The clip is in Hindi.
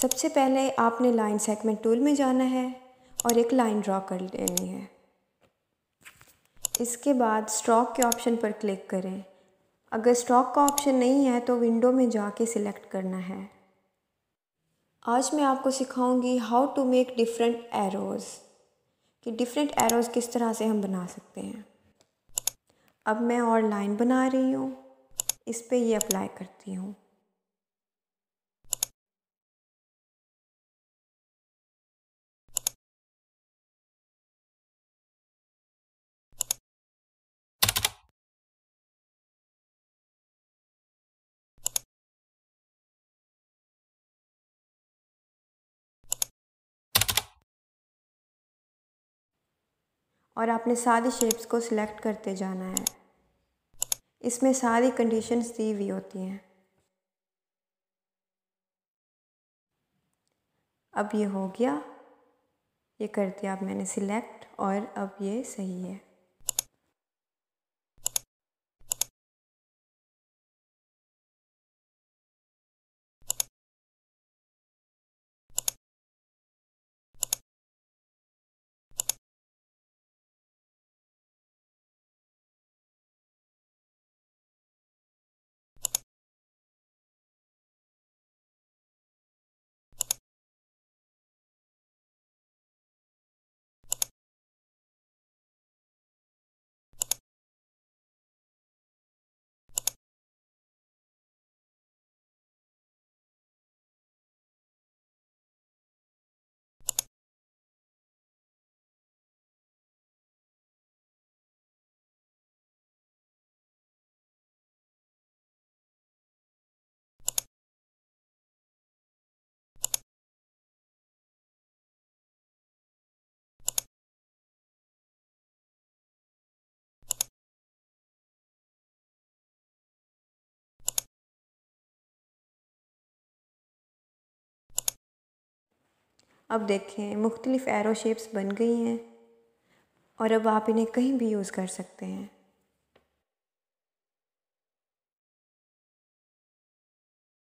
सबसे पहले आपने लाइन सेगमेंट टूल में जाना है और एक लाइन ड्रा कर लेनी है इसके बाद स्ट्रोक के ऑप्शन पर क्लिक करें अगर स्ट्रोक का ऑप्शन नहीं है तो विंडो में जाके सिलेक्ट करना है आज मैं आपको सिखाऊंगी how to make different arrows कि डिफरेंट एरोज़ किस तरह से हम बना सकते हैं अब मैं और लाइन बना रही हूँ इस पर ये अप्लाई करती हूँ और आपने सारी शेप्स को सिलेक्ट करते जाना है इसमें सारी कंडीशंस दी हुई होती हैं अब ये हो गया ये कर दिया अब मैंने सिलेक्ट और अब ये सही है अब देखें मुख्तलिफ़ एरो शेप्स बन गई हैं और अब आप इन्हें कहीं भी यूज़ कर सकते हैं